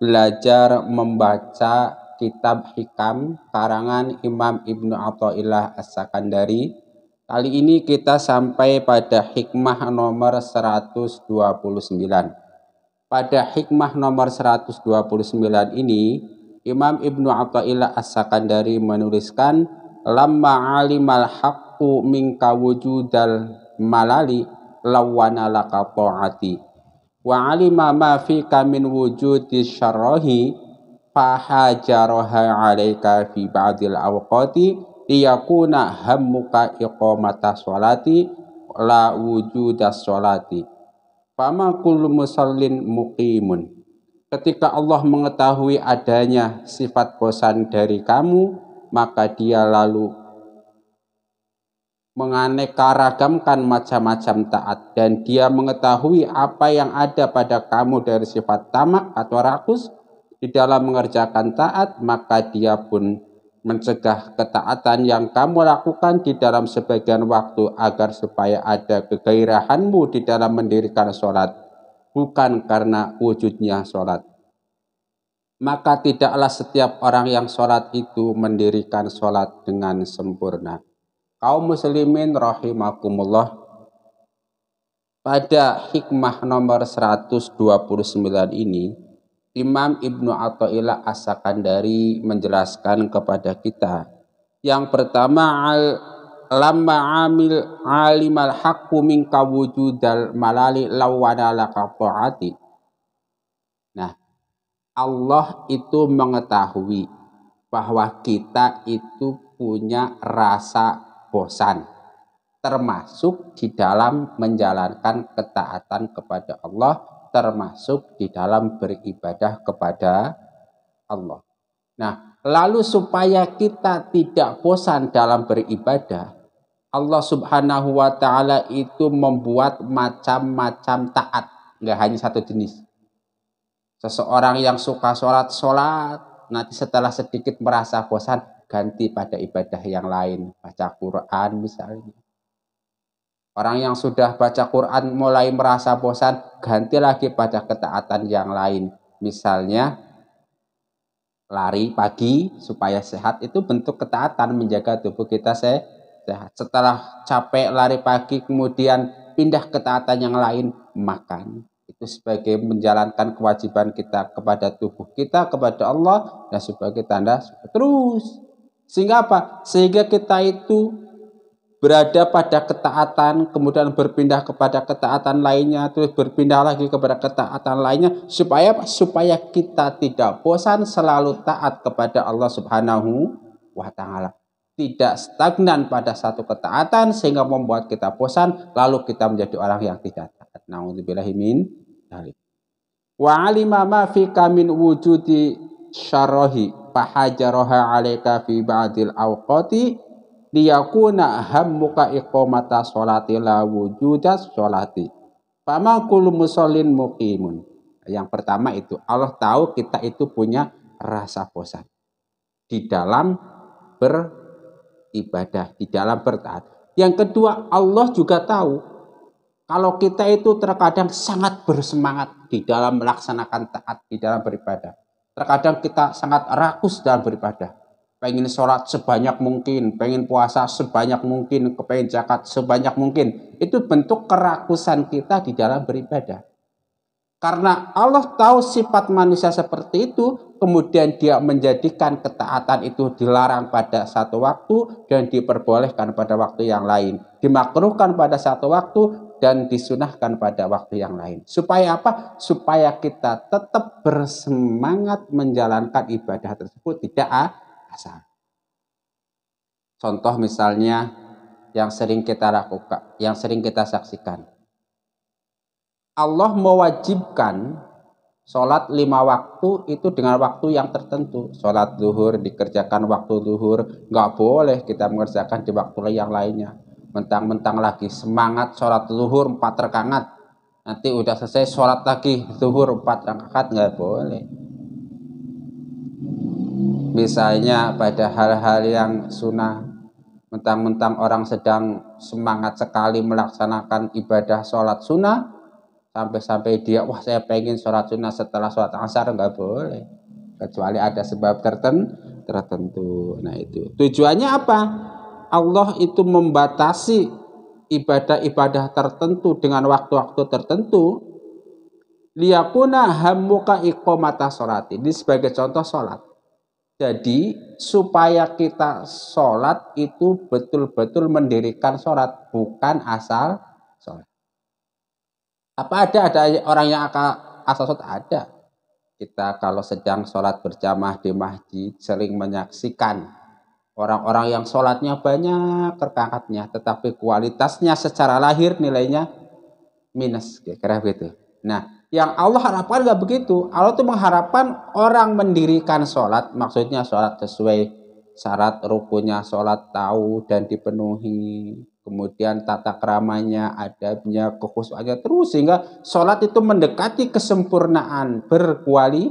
belajar membaca kitab Hikam karangan Imam Ibnu Athaillah As-Sakandari. Kali ini kita sampai pada hikmah nomor 129. Pada hikmah nomor 129 ini, Imam Ibnu Athaillah As-Sakandari menuliskan lamma alimal haqqu minka wujudal malali lawana laka wa alima ma fika min wujudi syarrahi fahajaroha alaika fi ba'dil awqati liyakuna hammuka iqamata sholati la wujuda sholati fama kullu musallin muqimun ketika Allah mengetahui adanya sifat bosan dari kamu maka dia lalu menganekaragamkan macam-macam taat dan dia mengetahui apa yang ada pada kamu dari sifat tamak atau rakus di dalam mengerjakan taat maka dia pun mencegah ketaatan yang kamu lakukan di dalam sebagian waktu agar supaya ada kegairahanmu di dalam mendirikan sholat bukan karena wujudnya sholat maka tidaklah setiap orang yang sholat itu mendirikan sholat dengan sempurna kaum muslimin rahimakumullah pada hikmah nomor 129 ini Imam Ibnu Athaillah As-Sakandari menjelaskan kepada kita yang pertama al lamma amil alimal haqqu min kawujudal malali lawana laka ta'ati nah Allah itu mengetahui bahwa kita itu punya rasa bosan termasuk di dalam menjalankan ketaatan kepada Allah termasuk di dalam beribadah kepada Allah. Nah, lalu supaya kita tidak bosan dalam beribadah, Allah Subhanahu wa taala itu membuat macam-macam taat, nggak hanya satu jenis. Seseorang yang suka sholat, sholat, nanti setelah sedikit merasa bosan, ganti pada ibadah yang lain, baca Quran misalnya. Orang yang sudah baca Quran mulai merasa bosan, ganti lagi pada ketaatan yang lain. Misalnya lari pagi supaya sehat itu bentuk ketaatan menjaga tubuh kita sehat. Setelah capek lari pagi kemudian pindah ketaatan yang lain makan. Itu sebagai menjalankan kewajiban kita kepada tubuh kita, kepada Allah dan sebagai tanda terus sehingga apa? Sehingga kita itu berada pada ketaatan, kemudian berpindah kepada ketaatan lainnya, terus berpindah lagi kepada ketaatan lainnya, supaya supaya kita tidak bosan selalu taat kepada Allah Subhanahu wa taala. Tidak stagnan pada satu ketaatan sehingga membuat kita bosan, lalu kita menjadi orang yang tidak taat. Na'udzubillahimin. Wa wujudi syarohi fahajaroha alaika fi ba'dil awqati liyakuna hammuka iqamata sholati la wujudas sholati fama kullu musallin muqimun yang pertama itu Allah tahu kita itu punya rasa bosan di dalam beribadah, di dalam bertaat. Yang kedua, Allah juga tahu kalau kita itu terkadang sangat bersemangat di dalam melaksanakan taat, di dalam beribadah. Terkadang kita sangat rakus dalam beribadah. Pengen sholat sebanyak mungkin, pengen puasa sebanyak mungkin, kepengen zakat sebanyak mungkin. Itu bentuk kerakusan kita di dalam beribadah. Karena Allah tahu sifat manusia seperti itu, kemudian dia menjadikan ketaatan itu dilarang pada satu waktu dan diperbolehkan pada waktu yang lain. Dimakruhkan pada satu waktu dan disunahkan pada waktu yang lain. Supaya apa? Supaya kita tetap bersemangat menjalankan ibadah tersebut tidak asal. Contoh misalnya yang sering kita lakukan, yang sering kita saksikan. Allah mewajibkan sholat lima waktu itu dengan waktu yang tertentu. Sholat zuhur dikerjakan waktu zuhur, nggak boleh kita mengerjakan di waktu yang lainnya mentang-mentang lagi semangat sholat zuhur empat rakaat nanti udah selesai sholat lagi zuhur empat rakaat nggak boleh misalnya pada hal-hal yang sunnah mentang-mentang orang sedang semangat sekali melaksanakan ibadah sholat sunnah sampai-sampai dia wah saya pengen sholat sunnah setelah sholat asar nggak boleh kecuali ada sebab tertentu tertentu nah itu tujuannya apa Allah itu membatasi ibadah-ibadah tertentu dengan waktu-waktu tertentu, liyakuna hammuka iqomata sholati. Ini sebagai contoh sholat. Jadi supaya kita sholat itu betul-betul mendirikan sholat, bukan asal sholat. Apa ada ada orang yang akan asal sholat? Ada. Kita kalau sedang sholat berjamaah di masjid sering menyaksikan Orang-orang yang sholatnya banyak terpangkatnya, tetapi kualitasnya secara lahir nilainya minus. Kira-kira begitu. Nah, yang Allah harapkan nggak begitu. Allah tuh mengharapkan orang mendirikan sholat, maksudnya sholat sesuai syarat rukunya, sholat tahu dan dipenuhi kemudian tata keramanya adabnya kekhusuannya terus sehingga sholat itu mendekati kesempurnaan berkuali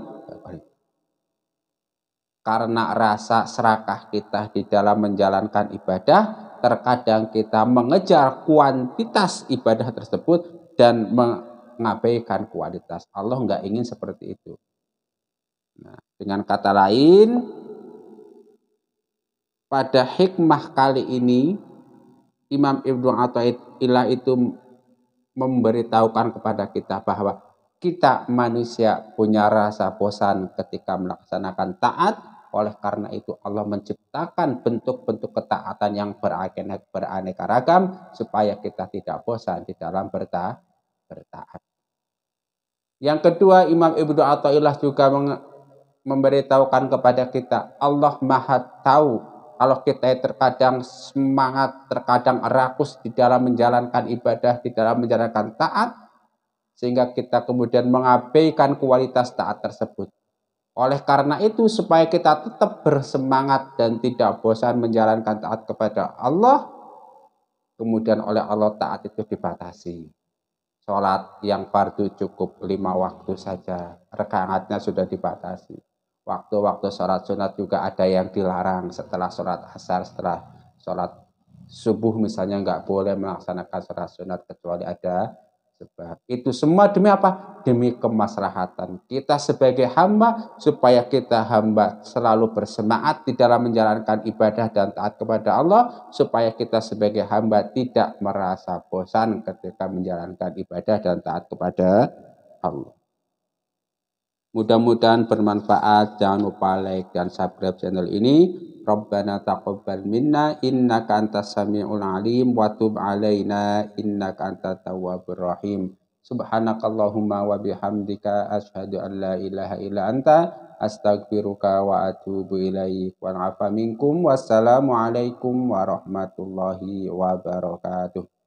karena rasa serakah kita di dalam menjalankan ibadah, terkadang kita mengejar kuantitas ibadah tersebut dan mengabaikan kualitas. Allah nggak ingin seperti itu. Nah, dengan kata lain, pada hikmah kali ini Imam Ibnu Athaillah itu memberitahukan kepada kita bahwa kita manusia punya rasa bosan ketika melaksanakan taat oleh karena itu Allah menciptakan bentuk-bentuk ketaatan yang beraneka ragam supaya kita tidak bosan di dalam berta bertaat. Yang kedua Imam Ibnu Athaillah juga memberitahukan kepada kita Allah Maha tahu kalau kita terkadang semangat, terkadang rakus di dalam menjalankan ibadah, di dalam menjalankan taat, sehingga kita kemudian mengabaikan kualitas taat tersebut. Oleh karena itu, supaya kita tetap bersemangat dan tidak bosan menjalankan taat kepada Allah, kemudian oleh Allah taat itu dibatasi. Sholat yang fardu cukup lima waktu saja, rekangatnya sudah dibatasi. Waktu-waktu sholat sunat juga ada yang dilarang setelah sholat asar, setelah sholat subuh misalnya nggak boleh melaksanakan sholat sunat kecuali ada sebab itu semua demi apa? Demi kemaslahatan kita sebagai hamba supaya kita hamba selalu bersemangat di dalam menjalankan ibadah dan taat kepada Allah supaya kita sebagai hamba tidak merasa bosan ketika menjalankan ibadah dan taat kepada Allah. Mudah-mudahan bermanfaat. Jangan lupa like dan subscribe channel ini Rabbana taqabbal minna innaka antas samiul alim wa tub alaina innaka antat tawwabur rahim. Subhanakallahumma wa bihamdika asyhadu an la ilaha illa anta astaghfiruka wa atubu ilaik. Wal afa minkum wassalamu alaikum warahmatullahi wabarakatuh.